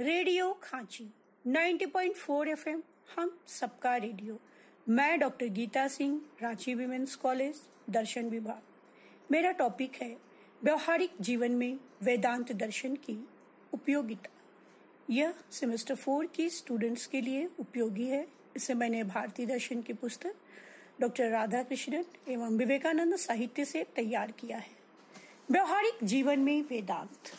radio खांची 90.4 FM हम सबका radio मैं doctor Geeta Singh Ranchi women's college दर्शन विभाग मेरा टॉपिक है व्यवहारिक जीवन में वेदांत दर्शन की उपयोगिता यह सेमेस्टर फोर की स्टूडेंट्स के लिए उपयोगी है इसे मैंने भारतीय दर्शन की पुस्तक डॉक्टर राधा कृष्णन एवं विवेकानंद साहित्य से तैयार किया है व्यवहारिक जीवन में वेदांत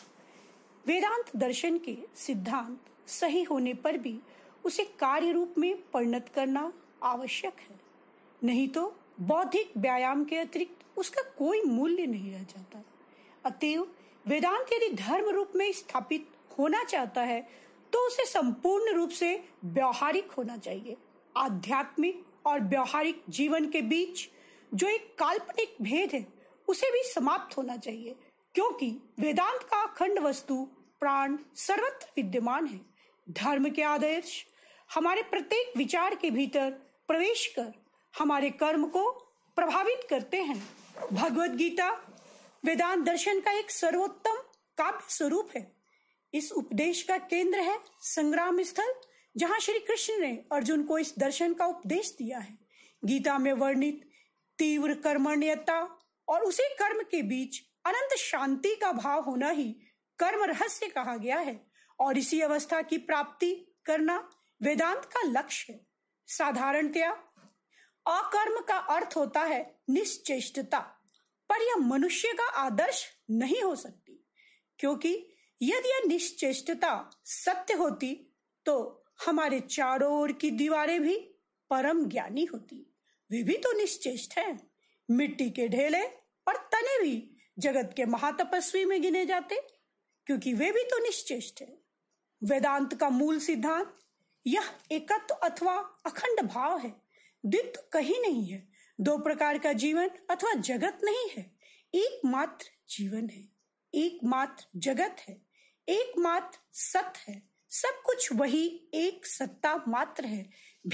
वेदांत दर्शन के सिद्धांत सही होने पर भी उसे कार्य रूप में परिणत करना आवश्यक है नहीं तो बौद्धिक व्यायाम के अतिरिक्त उसका कोई मूल्य नहीं रह जाता अतएव वेदांत यदि धर्म रूप में स्थापित होना चाहता है तो उसे संपूर्ण रूप से व्यवहारिक होना चाहिए आध्यात्मिक और व्यवहारिक जीवन के बीच जो एक काल्पनिक भेद है उसे भी समाप्त होना चाहिए क्योंकि वेदांत का खंड वस्तु प्राण सर्वत्र विद्यमान है धर्म के आदर्श हमारे प्रत्येक विचार के भीतर प्रवेश कर हमारे कर्म को प्रभावित करते हैं भगवत गीता वेदांत दर्शन का एक सर्वोत्तम काव्य स्वरूप है इस उपदेश का केंद्र है संग्राम स्थल जहाँ श्री कृष्ण ने अर्जुन को इस दर्शन का उपदेश दिया है गीता में वर्णित तीव्र कर्मण्यता और उसी कर्म के बीच अनंत शांति का भाव होना ही कर्म रहस्य कहा गया है और इसी अवस्था की प्राप्ति करना वेदांत का लक्ष्य है साधारणतया अकर्म का अर्थ होता है निश्चेष्टता पर यह मनुष्य का आदर्श नहीं हो सकती क्योंकि यदि यह निश्चेष्टता सत्य होती तो हमारे चारों ओर की दीवारें भी परम ज्ञानी होती वे भी तो निश्चेष्ट हैं मिट्टी के ढेले और तने भी जगत के महातपस्वी में गिने जाते क्योंकि वे भी तो निश्चेष्ट है वेदांत का मूल सिद्धांत यह एकत्व अथवा अखंड भाव है द्वित्व कहीं नहीं है दो प्रकार का जीवन अथवा जगत नहीं है एकमात्र जीवन है एकमात्र जगत है एकमात्र सत है सब कुछ वही एक सत्ता मात्र है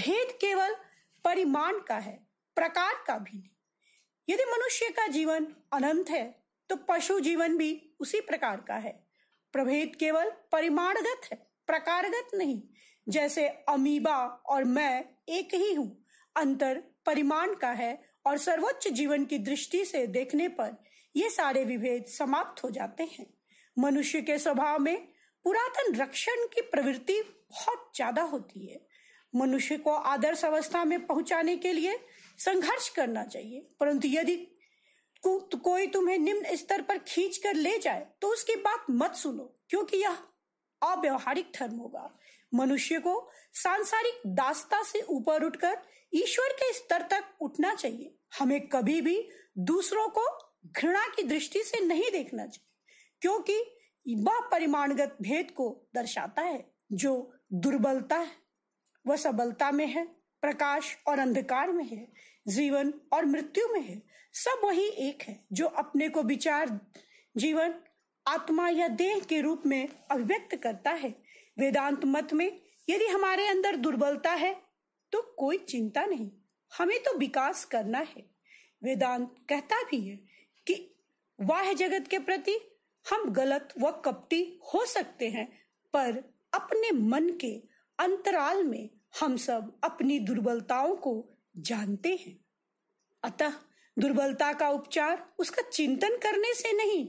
भेद केवल परिमाण का है प्रकार का भी नहीं यदि मनुष्य का जीवन अनंत है तो पशु जीवन भी उसी प्रकार का है प्रभेद केवल परिमाणगत है प्रकारगत नहीं जैसे अमीबा और मैं एक ही हूं अंतर परिमाण का है और सर्वोच्च जीवन की दृष्टि से देखने पर ये सारे विभेद समाप्त हो जाते हैं मनुष्य के स्वभाव में पुरातन रक्षण की प्रवृत्ति बहुत ज्यादा होती है मनुष्य को आदर्श अवस्था में पहुंचाने के लिए संघर्ष करना चाहिए परंतु यदि को, तो कोई तुम्हें निम्न स्तर पर खींच कर ले जाए तो उसकी बात मत सुनो क्योंकि यह अव्यवहारिक धर्म होगा मनुष्य को सांसारिक दास्ता से ऊपर उठकर ईश्वर के स्तर तक उठना चाहिए हमें कभी भी दूसरों को घृणा की दृष्टि से नहीं देखना चाहिए क्योंकि वह परिमाणगत भेद को दर्शाता है जो दुर्बलता है वह सबलता में है प्रकाश और अंधकार में है जीवन और मृत्यु में है सब वही एक है जो अपने को विचार जीवन आत्मा या देह के रूप में अभिव्यक्त करता है वेदांत मत में यदि हमारे अंदर दुर्बलता है तो कोई चिंता नहीं हमें तो विकास करना है वेदांत कहता भी है कि वाह जगत के प्रति हम गलत व कपटी हो सकते हैं पर अपने मन के अंतराल में हम सब अपनी दुर्बलताओं को जानते हैं अतः दुर्बलता का उपचार उसका चिंतन करने से नहीं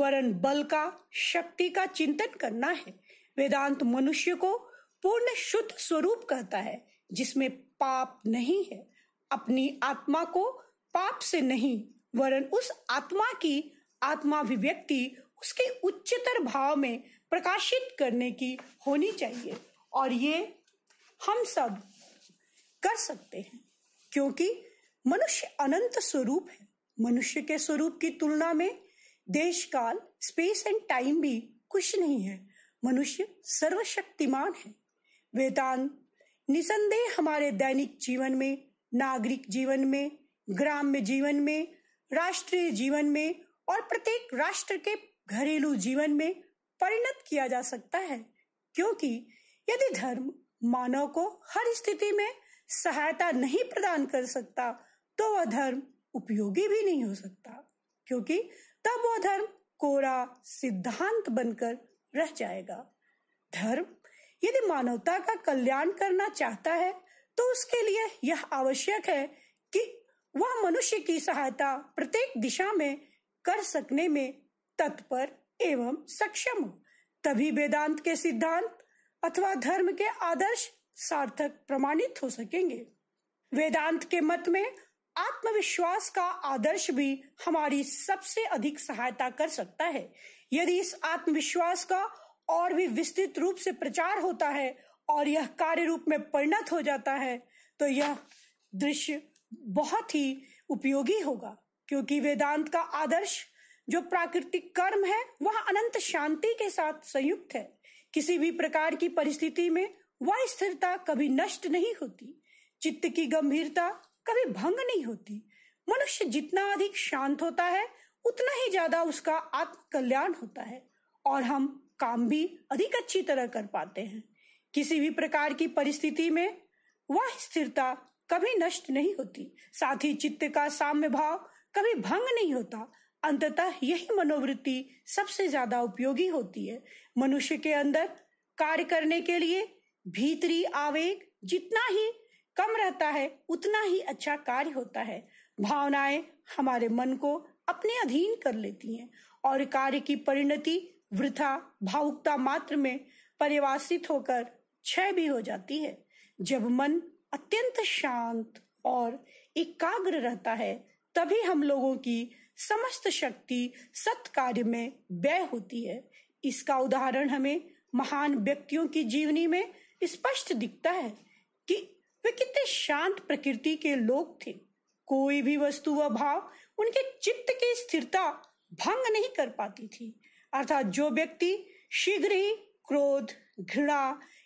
वरन बल का शक्ति का चिंतन करना है वेदांत मनुष्य को पूर्ण शुद्ध स्वरूप कहता है जिसमें पाप नहीं है अपनी आत्मा को पाप से नहीं वरन उस आत्मा की आत्मा विव्यक्ति उसके उच्चतर भाव में प्रकाशित करने की होनी चाहिए और ये हम सब कर सकते हैं क्योंकि मनुष्य अनंत स्वरूप है मनुष्य के स्वरूप की तुलना में देश काल स्पेस एंड टाइम भी कुछ नहीं है मनुष्य सर्वशक्तिमान है वेदांत निसंदेह हमारे दैनिक जीवन में नागरिक जीवन में ग्राम्य जीवन में राष्ट्रीय जीवन में और प्रत्येक राष्ट्र के घरेलू जीवन में परिणत किया जा सकता है क्योंकि यदि धर्म मानव को हर स्थिति में सहायता नहीं प्रदान कर सकता तो वह धर्म उपयोगी भी नहीं हो सकता क्योंकि तब वह धर्म कोरा सिद्धांत बनकर रह जाएगा धर्म यदि मानवता का कल्याण करना चाहता है तो उसके लिए यह आवश्यक है कि वह मनुष्य की सहायता प्रत्येक दिशा में कर सकने में तत्पर एवं सक्षम हो तभी वेदांत के सिद्धांत अथवा धर्म के आदर्श सार्थक प्रमाणित हो सकेंगे वेदांत के मत में आत्मविश्वास का आदर्श भी हमारी सबसे अधिक सहायता कर सकता है यदि इस आत्मविश्वास का और भी विस्तृत रूप से प्रचार होता है और यह कार्य रूप में परिणत हो जाता है तो यह दृश्य बहुत ही उपयोगी होगा क्योंकि वेदांत का आदर्श जो प्राकृतिक कर्म है वह अनंत शांति के साथ संयुक्त है किसी भी प्रकार की परिस्थिति में वह स्थिरता कभी नष्ट नहीं होती चित्त की गंभीरता कभी भंग नहीं होती मनुष्य जितना अधिक शांत होता है उतना ही ज्यादा उसका आत्म कल्याण होता है और हम काम भी अधिक अच्छी तरह कर पाते हैं किसी भी प्रकार की परिस्थिति में वह स्थिरता कभी नष्ट नहीं होती साथ ही चित्त का साम्य भाव कभी भंग नहीं होता अंततः यही मनोवृत्ति सबसे ज्यादा उपयोगी होती है मनुष्य के अंदर कार्य करने के लिए भीतरी आवेग जितना ही कम रहता है उतना ही अच्छा कार्य होता है भावनाएं हमारे मन को अपने अधीन कर लेती हैं और कार्य की परिणति वृथा भावुकता मात्र में परिवासित होकर क्षय भी हो जाती है जब मन अत्यंत शांत और एकाग्र रहता है तभी हम लोगों की समस्त शक्ति सत्कार्य में व्यय होती है इसका उदाहरण हमें महान व्यक्तियों की जीवनी में स्पष्ट दिखता है कि वे कितने शांत प्रकृति के लोग थे कोई भी वस्तु व भाव उनके चित्त की स्थिरता भंग नहीं कर पाती थी अर्थात जो व्यक्ति शीघ्र ही क्रोध घृणा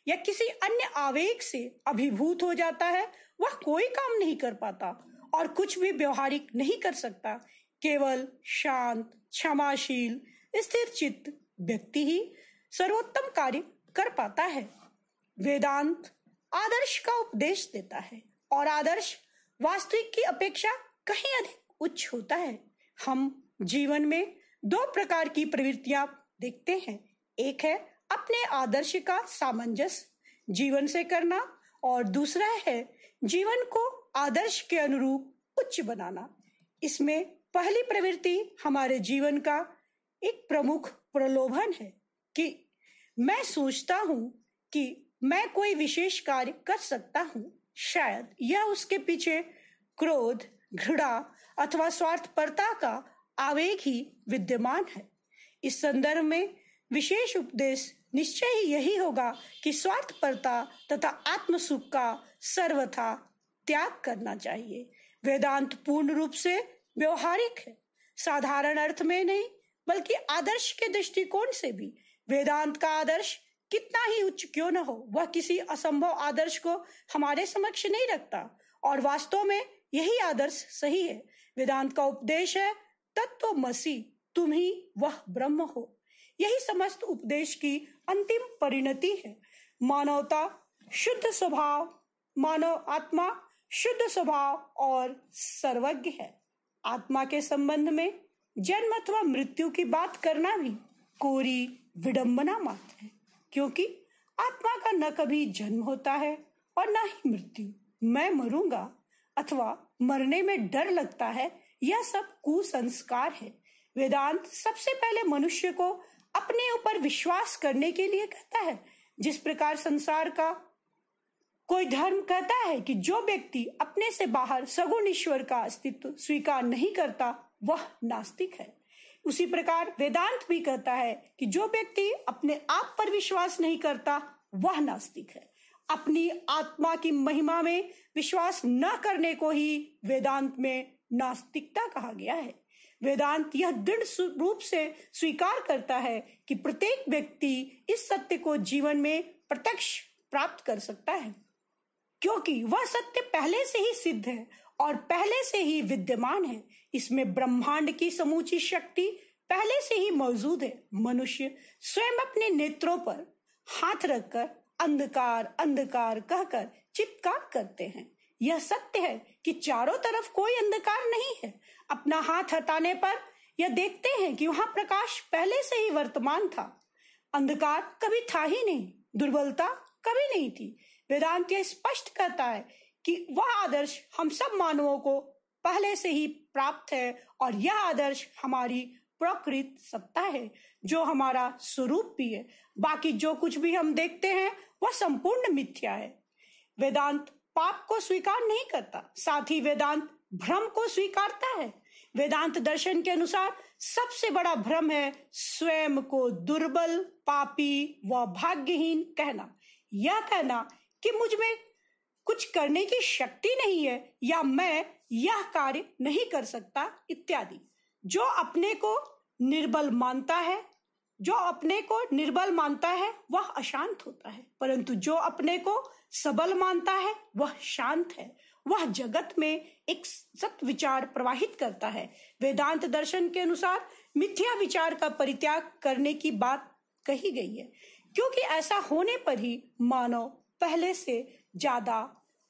या किसी अन्य आवेग से अभिभूत हो जाता है वह कोई काम नहीं कर पाता और कुछ भी व्यवहारिक नहीं कर सकता केवल शांत क्षमाशील स्थिर चित्त व्यक्ति ही सर्वोत्तम कार्य कर पाता है वेदांत आदर्श का उपदेश देता है और आदर्श वास्तविक की अपेक्षा कहीं अधिक उच्च होता है हम जीवन में दो प्रकार की प्रवृत्तियां देखते हैं एक है अपने आदर्श का सामंजस्य जीवन से करना और दूसरा है जीवन को आदर्श के अनुरूप उच्च बनाना इसमें पहली प्रवृत्ति हमारे जीवन का एक प्रमुख प्रलोभन है कि मैं सोचता हूं कि मैं कोई विशेष कार्य कर सकता हूँ शायद यह उसके पीछे क्रोध घृणा अथवा स्वार्थपरता का आवेग ही विद्यमान है इस संदर्भ में विशेष उपदेश निश्चय ही यही होगा कि स्वार्थपरता तथा आत्म सुख का सर्वथा त्याग करना चाहिए वेदांत पूर्ण रूप से व्यवहारिक है साधारण अर्थ में नहीं बल्कि आदर्श के दृष्टिकोण से भी वेदांत का आदर्श कितना ही उच्च क्यों न हो वह किसी असंभव आदर्श को हमारे समक्ष नहीं रखता और वास्तव में यही आदर्श सही है वेदांत का उपदेश है तत्व तो मसी तुम ही वह ब्रह्म हो यही समस्त उपदेश की अंतिम परिणति है मानवता शुद्ध स्वभाव मानव आत्मा शुद्ध स्वभाव और सर्वज्ञ है आत्मा के संबंध में जन्म अथवा मृत्यु की बात करना भी कोरी विडंबना मात्र है क्योंकि आत्मा का न कभी जन्म होता है और न ही मृत्यु मैं मरूंगा अथवा मरने में डर लगता है यह सब कुसंस्कार है वेदांत सबसे पहले मनुष्य को अपने ऊपर विश्वास करने के लिए कहता है जिस प्रकार संसार का कोई धर्म कहता है कि जो व्यक्ति अपने से बाहर सगुण ईश्वर का अस्तित्व स्वीकार नहीं करता वह नास्तिक है उसी प्रकार वेदांत भी कहता है कि जो व्यक्ति अपने आप पर विश्वास नहीं करता वह नास्तिक है अपनी आत्मा की महिमा में विश्वास न करने को ही वेदांत में नास्तिकता कहा गया है वेदांत यह दृढ़ रूप से स्वीकार करता है कि प्रत्येक व्यक्ति इस सत्य को जीवन में प्रत्यक्ष प्राप्त कर सकता है क्योंकि वह सत्य पहले से ही सिद्ध है और पहले से ही विद्यमान है इसमें ब्रह्मांड की समूची शक्ति पहले से ही मौजूद है मनुष्य स्वयं अपने नेत्रों पर हाथ रखकर अंधकार अंधकार कहकर चित्कार करते हैं यह सत्य है कि चारों तरफ कोई अंधकार नहीं है अपना हाथ हटाने पर यह देखते हैं कि वहां प्रकाश पहले से ही वर्तमान था अंधकार कभी था ही नहीं दुर्बलता कभी नहीं थी वेदांत यह स्पष्ट करता है कि वह आदर्श हम सब मानवों को पहले से ही प्राप्त है और यह आदर्श हमारी प्रकृत सत्ता है जो हमारा स्वरूप भी है बाकी जो कुछ भी हम देखते हैं वह संपूर्ण मिथ्या है वेदांत पाप को स्वीकार नहीं करता साथ ही वेदांत भ्रम को स्वीकारता है वेदांत दर्शन के अनुसार सबसे बड़ा भ्रम है स्वयं को दुर्बल पापी व भाग्यहीन कहना यह कहना कि मुझ में कुछ करने की शक्ति नहीं है या मैं यह कार्य नहीं कर सकता इत्यादि जो अपने को निर्बल मानता है जो अपने को निर्बल मानता है वह अशांत होता है परंतु जो अपने को सबल मानता है वह शांत है वह जगत में एक सत विचार प्रवाहित करता है वेदांत दर्शन के अनुसार मिथ्या विचार का परित्याग करने की बात कही गई है क्योंकि ऐसा होने पर ही मानव पहले से ज्यादा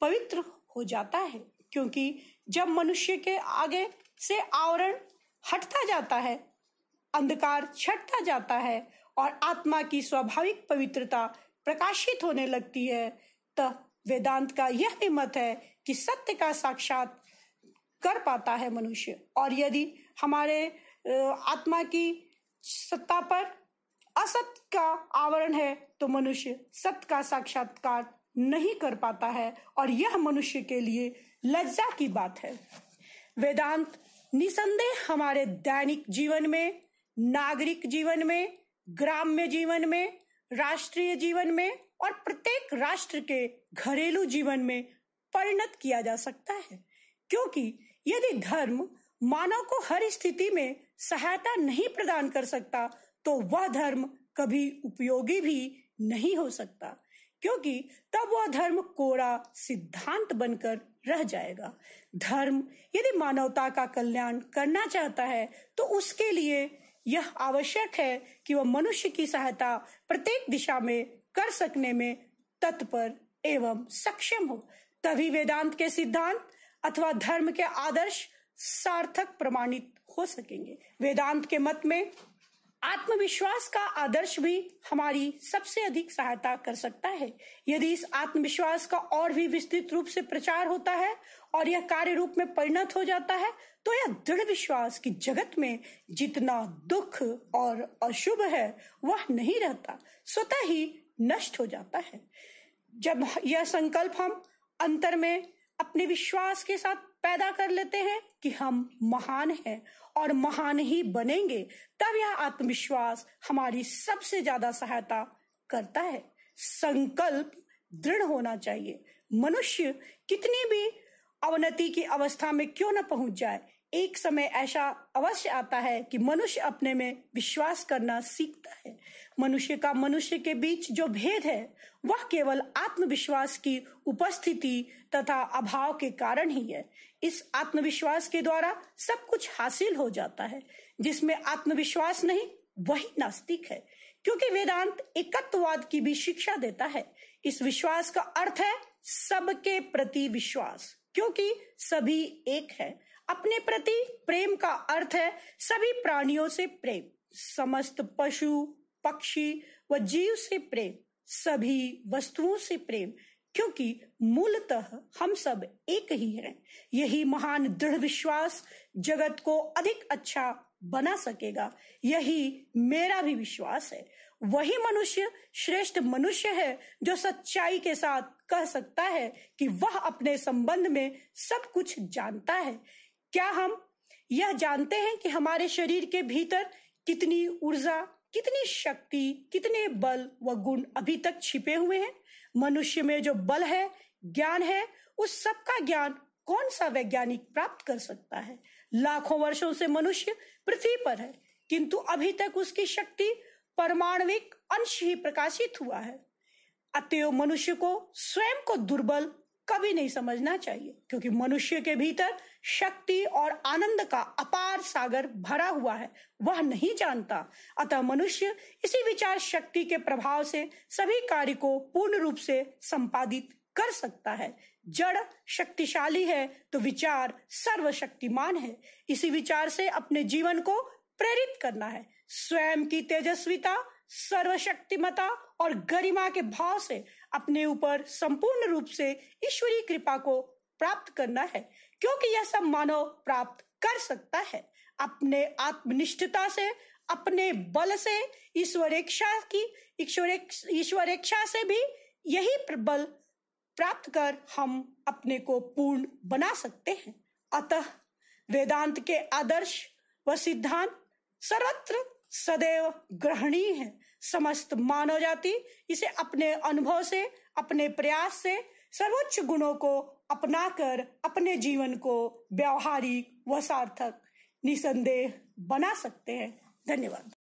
पवित्र हो जाता है क्योंकि जब मनुष्य के आगे से आवरण हटता जाता है अंधकार छटता जाता है और आत्मा की स्वाभाविक पवित्रता प्रकाशित होने लगती है तब वेदांत का यह भी मत है कि सत्य का साक्षात कर पाता है मनुष्य और यदि हमारे आत्मा की सत्ता पर असत का आवरण है तो मनुष्य सत्य का साक्षात्कार नहीं कर पाता है और यह मनुष्य के लिए लज्जा की बात है वेदांत निसंदेह हमारे दैनिक जीवन में नागरिक जीवन में ग्राम्य जीवन में राष्ट्रीय जीवन में और प्रत्येक राष्ट्र के घरेलू जीवन में परिणत किया जा सकता है क्योंकि यदि धर्म मानव को हर स्थिति में सहायता नहीं प्रदान कर सकता तो वह धर्म कभी उपयोगी भी नहीं हो सकता क्योंकि तब वह धर्म कोरा सिद्धांत बनकर रह जाएगा धर्म यदि मानवता का कल्याण करना चाहता है तो उसके लिए यह आवश्यक है कि वह मनुष्य की सहायता प्रत्येक दिशा में कर सकने में तत्पर एवं सक्षम हो तभी वेदांत के सिद्धांत अथवा धर्म के आदर्श सार्थक प्रमाणित हो सकेंगे वेदांत के मत में आत्मविश्वास का आदर्श भी हमारी सबसे अधिक सहायता कर सकता है यदि इस आत्मविश्वास का और भी विस्तृत रूप से प्रचार होता है और यह कार्य रूप में परिणत हो जाता है तो यह दृढ़ विश्वास कि जगत में जितना दुख और अशुभ है वह नहीं रहता स्वतः ही नष्ट हो जाता है जब यह संकल्प हम अंतर में अपने विश्वास के साथ पैदा कर लेते हैं कि हम महान हैं और महान ही बनेंगे तब यह आत्मविश्वास हमारी सबसे ज्यादा सहायता करता है संकल्प दृढ़ होना चाहिए मनुष्य कितनी भी अवनति की अवस्था में क्यों न पहुंच जाए एक समय ऐसा अवश्य आता है कि मनुष्य अपने में विश्वास करना सीखता है मनुष्य का मनुष्य के बीच जो भेद है वह केवल आत्मविश्वास की उपस्थिति तथा अभाव के कारण ही है इस आत्मविश्वास के द्वारा सब कुछ हासिल हो जाता है जिसमें आत्मविश्वास नहीं वही नास्तिक है क्योंकि वेदांत एकत्ववाद की भी शिक्षा देता है इस विश्वास का अर्थ है सबके प्रति विश्वास क्योंकि सभी एक है अपने प्रति प्रेम का अर्थ है सभी प्राणियों से प्रेम समस्त पशु पक्षी व जीव से प्रेम सभी वस्तुओं से प्रेम क्योंकि मूलतः हम सब एक ही हैं यही महान दृढ़ विश्वास जगत को अधिक अच्छा बना सकेगा यही मेरा भी विश्वास है वही मनुष्य श्रेष्ठ मनुष्य है जो सच्चाई के साथ कह सकता है कि वह अपने संबंध में सब कुछ जानता है क्या हम यह जानते हैं कि हमारे शरीर के भीतर कितनी ऊर्जा कितनी शक्ति कितने बल व गुण अभी तक छिपे हुए हैं मनुष्य में जो बल है ज्ञान है उस सब का ज्ञान कौन सा वैज्ञानिक प्राप्त कर सकता है लाखों वर्षों से मनुष्य पृथ्वी पर है किंतु अभी तक उसकी शक्ति परमाणविक अंश ही प्रकाशित हुआ है अतएव मनुष्य को स्वयं को दुर्बल कभी नहीं समझना चाहिए क्योंकि मनुष्य के भीतर शक्ति और आनंद का अपार सागर भरा हुआ है वह नहीं जानता अतः मनुष्य इसी विचार शक्ति के प्रभाव से सभी कार्य को पूर्ण रूप से संपादित कर सकता है जड़ शक्तिशाली है तो विचार सर्वशक्तिमान है इसी विचार से अपने जीवन को प्रेरित करना है स्वयं की तेजस्विता सर्वशक्तिमता और गरिमा के भाव से अपने ऊपर संपूर्ण रूप से ईश्वरीय कृपा को प्राप्त करना है क्योंकि यह सब मानव प्राप्त कर सकता है अपने आत्मनिष्ठता से अपने बल से ईश्वरेक्षा की ईश्वरेक्षा से भी यही बल प्राप्त कर हम अपने को पूर्ण बना सकते हैं अतः वेदांत के आदर्श व सिद्धांत सर्वत्र सदैव ग्रहणीय है समस्त मानव जाति इसे अपने अनुभव से अपने प्रयास से सर्वोच्च गुणों को अपनाकर अपने जीवन को व्यवहारिक व सार्थक निसंदेह बना सकते हैं धन्यवाद